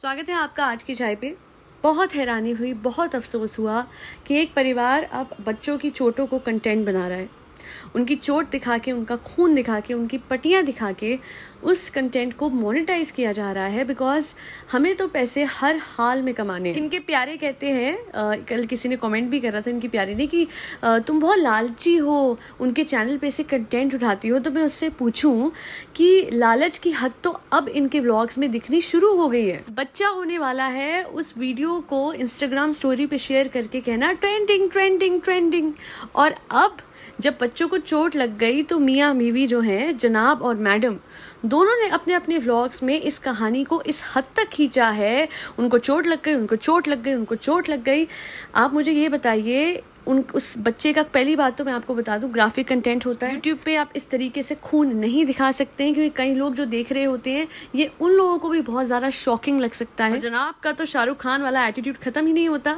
स्वागत है आपका आज की चाय पे बहुत हैरानी हुई बहुत अफसोस हुआ कि एक परिवार अब बच्चों की चोटों को कंटेंट बना रहा है उनकी चोट दिखा के उनका खून दिखा के उनकी पटियाँ दिखा के उस कंटेंट को मोनिटाइज किया जा रहा है बिकॉज हमें तो पैसे हर हाल में कमाने इनके प्यारे कहते हैं कल किसी ने कमेंट भी कर रहा था इनकी प्यारे ने कि तुम बहुत लालची हो उनके चैनल पे से कंटेंट उठाती हो तो मैं उससे पूछूं कि लालच की हद तो अब इनके व्लॉग्स में दिखनी शुरू हो गई है बच्चा होने वाला है उस वीडियो को इंस्टाग्राम स्टोरी पे शेयर करके कहना ट्रेंडिंग ट्रेंडिंग ट्रेंडिंग और अब जब बच्चों को चोट लग गई तो मियाँ मीवी जो हैं जनाब और मैडम दोनों ने अपने अपने व्लॉग्स में इस कहानी को इस हद तक खींचा है उनको चोट लग गई उनको चोट लग गई उनको चोट लग गई आप मुझे ये बताइए उन उस बच्चे का पहली बात तो मैं आपको बता दूँ ग्राफिक कंटेंट होता है यूट्यूब पे आप इस तरीके से खून नहीं दिखा सकते हैं क्योंकि कई लोग जो देख रहे होते हैं ये उन लोगों को भी बहुत ज़्यादा शॉकिंग लग सकता है जनाब का तो शाहरुख खान वाला एटीट्यूड ख़त्म ही नहीं होता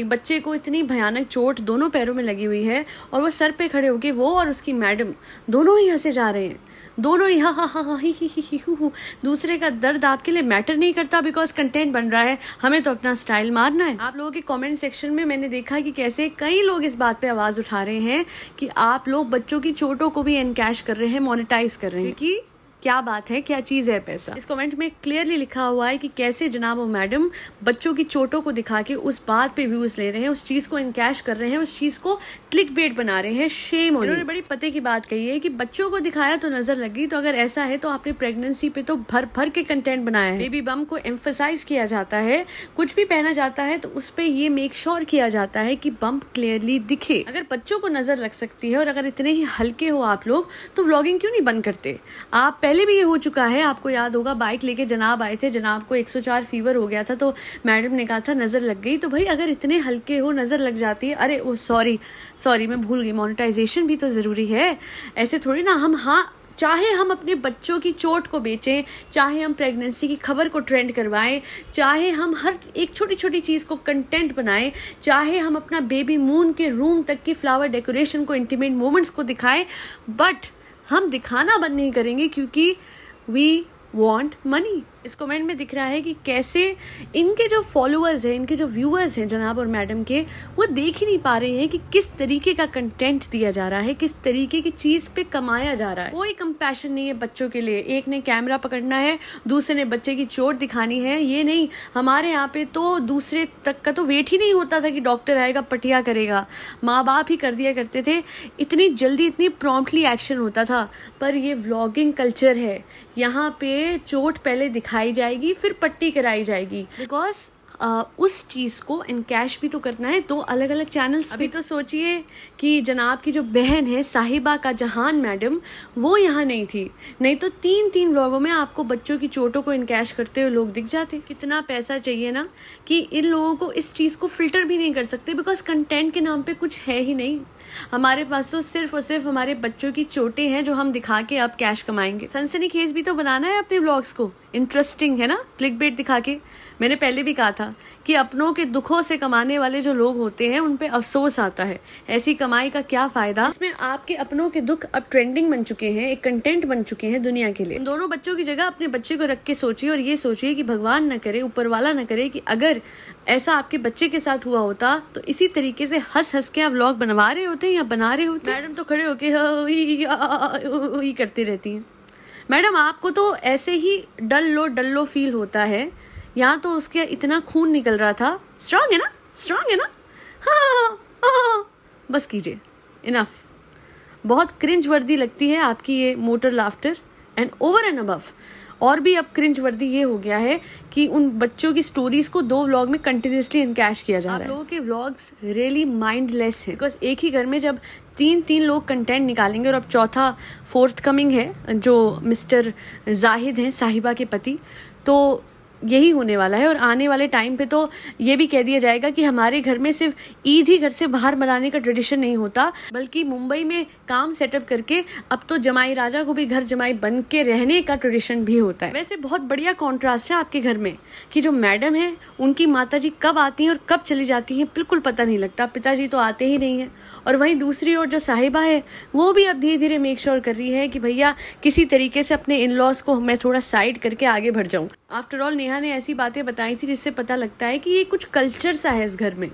एक बच्चे को इतनी भयानक चोट दोनों पैरों में लगी हुई है और वो सर पे खड़े होके वो और उसकी मैडम दोनों ही हंसे जा रहे हैं दोनों ही हा हा हा हा ही ही ही ही हु दूसरे का दर्द आपके लिए मैटर नहीं करता बिकॉज कंटेंट बन रहा है हमें तो अपना स्टाइल मारना है आप लोगों के कमेंट सेक्शन में मैंने देखा कि कैसे कई लोग इस बात पे आवाज़ उठा रहे हैं कि आप लोग बच्चों की चोटों को भी एनकैश कर रहे हैं मोनिटाइज कर रहे हैं क्योंकि क्या बात है क्या चीज़ है पैसा इस कमेंट में क्लियरली लिखा हुआ है कि कैसे जनाब और मैडम बच्चों की चोटों को दिखा के उस बात पे व्यूज ले रहे हैं उस चीज़ को इनकैश कर रहे हैं उस चीज़ को क्लिक बेट बना रहे हैं शेम उन्होंने बड़ी पते की बात कही है कि बच्चों को दिखाया तो नजर लगी तो अगर ऐसा है तो आपने प्रेगनेंसी पे तो भर भर के कंटेंट बनाया है बेबी बम को एम्फोसाइज किया जाता है कुछ भी पहना जाता है तो उस पर ये मेक श्योर किया जाता है कि बम्प क्लियरली दिखे अगर बच्चों को नजर लग सकती है और अगर इतने ही हल्के हो आप लोग तो व्लॉगिंग क्यों नहीं बंद करते आप पहले भी ये हो चुका है आपको याद होगा बाइक लेके जनाब आए थे जनाब को 104 फीवर हो गया था तो मैडम ने कहा था नज़र लग गई तो भाई अगर इतने हल्के हो नज़र लग जाती है अरे वो सॉरी सॉरी मैं भूल गई मोनिटाइजेशन भी तो ज़रूरी है ऐसे थोड़ी ना हम हाँ चाहे हम अपने बच्चों की चोट को बेचें चाहे हम प्रेगनेंसी की खबर को ट्रेंड करवाएं चाहे हम हर एक छोटी छोटी चीज़ को कंटेंट बनाएं चाहे हम अपना बेबी मून के रूम तक की फ्लावर डेकोरेशन को इंटीमेट मोमेंट्स को दिखाएं बट हम दिखाना बंद नहीं करेंगे क्योंकि वी वॉन्ट मनी इस कमेंट में दिख रहा है कि कैसे इनके जो फॉलोअर्स हैं इनके जो व्यूअर्स हैं जनाब और मैडम के वो देख ही नहीं पा रहे हैं कि किस तरीके का कंटेंट दिया जा रहा है किस तरीके की चीज़ पे कमाया जा रहा है कोई कंपैशन नहीं है बच्चों के लिए एक ने कैमरा पकड़ना है दूसरे ने बच्चे की चोट दिखानी है ये नहीं हमारे यहाँ पे तो दूसरे तक का तो वेट ही नहीं होता था कि डॉक्टर आएगा पटिया करेगा माँ बाप ही कर दिया करते थे इतनी जल्दी इतनी प्रॉम्प्टली एक्शन होता था पर ये व्लॉगिंग कल्चर है यहाँ पे चोट पहले दिखा दिखाई जाएगी फिर पट्टी कराई जाएगी बिकॉज आ, उस चीज़ को इनकैश भी तो करना है दो अलग अलग चैनल्स अभी तो सोचिए कि जनाब की जो बहन है साहिबा का जहान मैडम वो यहाँ नहीं थी नहीं तो तीन तीन व्लॉगों में आपको बच्चों की चोटों को इनकेश करते हुए लोग दिख जाते कितना पैसा चाहिए ना कि इन लोगों को इस चीज़ को फिल्टर भी नहीं कर सकते बिकॉज कंटेंट के नाम पर कुछ है ही नहीं हमारे पास तो सिर्फ और सिर्फ हमारे बच्चों की चोटें हैं जो हम दिखा के अब कैश कमाएंगे सनसनी खेज भी तो बनाना है अपने ब्लॉग्स को इंटरेस्टिंग है ना क्लिक बेट दिखा के मैंने पहले भी कहा था कि अपनों के दुखों से कमाने वाले जो लोग होते हैं उन पे अफसोस आता है ऐसी कमाई का क्या फ़ायदा इसमें आपके अपनों के दुख अब ट्रेंडिंग बन चुके हैं एक कंटेंट बन चुके हैं दुनिया के लिए दोनों बच्चों की जगह अपने बच्चे को रख के सोचिए और ये सोचिए कि भगवान न करे ऊपर वाला न करे कि अगर ऐसा आपके बच्चे के साथ हुआ होता तो इसी तरीके से हंस हंस के आप व्लॉग बनवा रहे होते या बना रहे होते मैडम तो खड़े होके करती रहती हैं मैडम आपको तो ऐसे ही डल लो डल लो फील होता है यहाँ तो उसके इतना खून निकल रहा था स्ट्रांग है ना स्ट्रांग है ना बस कीजिए इनफ बहुत क्रिंज वर्दी लगती है आपकी ये motor laughter and over and above और भी अब क्रिंज वर्दी ये हो गया है कि उन बच्चों की स्टोरीज को दो व्लॉग में कंटिन्यूसली इनकैश किया जा रहा है लोगों के व्लॉग्स रियली माइंडलेस है बिकॉज एक ही घर में जब तीन तीन लोग कंटेंट निकालेंगे और अब चौथा फोर्थ कमिंग है जो मिस्टर जाहिद हैं साहिबा के पति तो यही होने वाला है और आने वाले टाइम पे तो ये भी कह दिया जाएगा कि हमारे घर में सिर्फ ईद ही घर से बाहर मनाने का ट्रेडिशन नहीं होता बल्कि मुंबई में काम सेटअप करके अब तो जमाई राजा को भी घर जमाई बन के रहने का ट्रेडिशन भी होता है वैसे बहुत बढ़िया कॉन्ट्रास्ट है आपके घर में कि जो मैडम है उनकी माता जी कब आती हैं और कब चली जाती हैं बिल्कुल पता नहीं लगता पिताजी तो आते ही नहीं हैं और वहीं दूसरी ओर जो साहिबा है वो भी अब धीरे धीरे मेक श्योर कर रही है कि भैया किसी तरीके से अपने इन लॉज को मैं थोड़ा साइड करके आगे बढ़ जाऊँ आफ्टर ऑल नेहा ने ऐसी बातें बताई थी जिससे पता लगता है कि ये कुछ कल्चर सा है इस घर में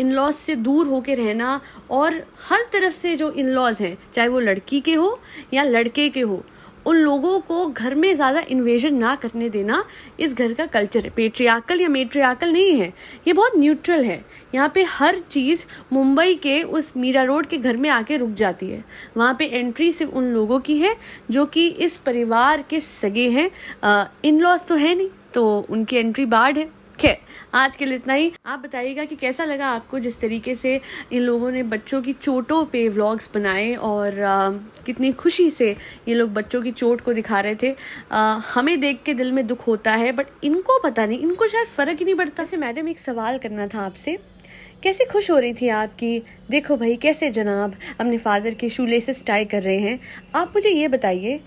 इन लॉज से दूर होके रहना और हर तरफ से जो इन लॉज हैं चाहे वो लड़की के हो या लड़के के हो उन लोगों को घर में ज़्यादा इन्वेजन ना करने देना इस घर का कल्चर है पेट्रियाकल या मेट्रियाकल नहीं है ये बहुत न्यूट्रल है यहाँ पे हर चीज़ मुंबई के उस मीरा रोड के घर में आके रुक जाती है वहाँ पे एंट्री सिर्फ उन लोगों की है जो कि इस परिवार के सगे हैं इन लॉज तो है नहीं तो उनकी एंट्री बाढ़ है खैर आज के लिए इतना ही आप बताइएगा कि कैसा लगा आपको जिस तरीके से इन लोगों ने बच्चों की चोटों पे व्लॉग्स बनाए और आ, कितनी खुशी से ये लोग बच्चों की चोट को दिखा रहे थे आ, हमें देख के दिल में दुख होता है बट इनको पता नहीं इनको शायद फ़र्क ही नहीं पड़ता से मैडम एक सवाल करना था आपसे कैसे खुश हो रही थी आपकी देखो भाई कैसे जनाब अपने फादर के शू लेसेस टाई कर रहे हैं आप मुझे ये बताइए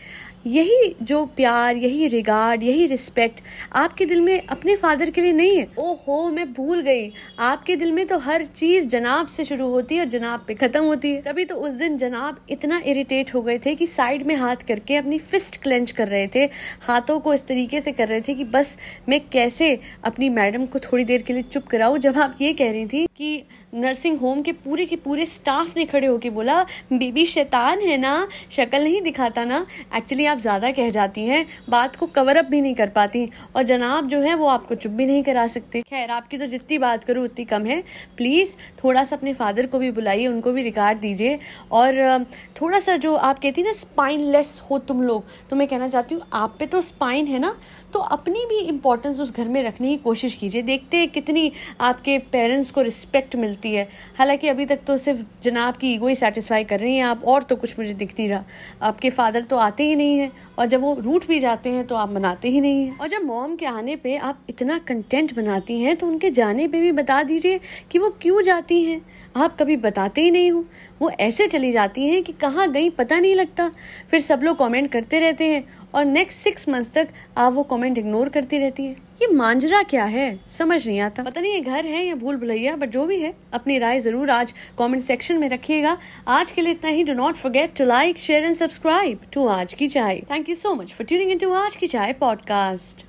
यही जो प्यार यही रिगार्ड यही रिस्पेक्ट आपके दिल में अपने फादर के लिए नहीं है ओ हो मैं भूल गई आपके दिल में तो हर चीज़ जनाब से शुरू होती है और जनाब पे ख़त्म होती है तभी तो उस दिन जनाब इतना इरिटेट हो गए थे कि साइड में हाथ करके अपनी फिस्ट क्लेंच कर रहे थे हाथों को इस तरीके से कर रहे थे कि बस मैं कैसे अपनी मैडम को थोड़ी देर के लिए चुप कराऊ जब आप ये कह रही थी कि नर्सिंग होम के पूरे के पूरे स्टाफ ने खड़े होके बोला बेबी शैतान है ना शक्ल नहीं दिखाता ना एक्चुअली आप ज़्यादा कह जाती हैं बात को कवर अप भी नहीं कर पाती और जनाब जो है वो आपको चुप भी नहीं करा सकते खैर आपकी तो जितनी बात करूँ उतनी कम है प्लीज़ थोड़ा सा अपने फादर को भी बुलाइए उनको भी रिकार्ड दीजिए और थोड़ा सा जो आप कहती ना स्पाइनलेस हो तुम लोग तो मैं कहना चाहती हूँ आप पे तो स्पाइन है ना तो अपनी भी इम्पोर्टेंस उस घर में रखने की कोशिश कीजिए देखते हैं कितनी आपके पेरेंट्स को रिस्पेक्ट मिलती है हालांकि अभी तक तो सिर्फ जनाब की ईगो ही सेटिस्फाई कर रही हैं आप और तो कुछ मुझे दिख नहीं रहा आपके फादर तो आते ही नहीं हैं और जब वो रूट भी जाते हैं तो आप मनाते ही नहीं हैं और जब मॉम के आने पे आप इतना कंटेंट बनाती हैं तो उनके जाने पे भी बता दीजिए कि वो क्यों जाती हैं आप कभी बताते ही नहीं हो वो ऐसे चली जाती हैं कि कहाँ गई पता नहीं लगता फिर सब लोग कॉमेंट करते रहते हैं और नेक्स्ट सिक्स मंथ्स तक आप वो कॉमेंट इग्नोर करती रहती हैं ये मांजरा क्या है समझ नहीं आता पता नहीं ये घर है या भूल भुलैया बट जो भी है अपनी राय जरूर आज कमेंट सेक्शन में रखिएगा आज के लिए इतना ही do not forget to like share and subscribe to आज की चाय thank you so much for tuning in to आज की चाय पॉडकास्ट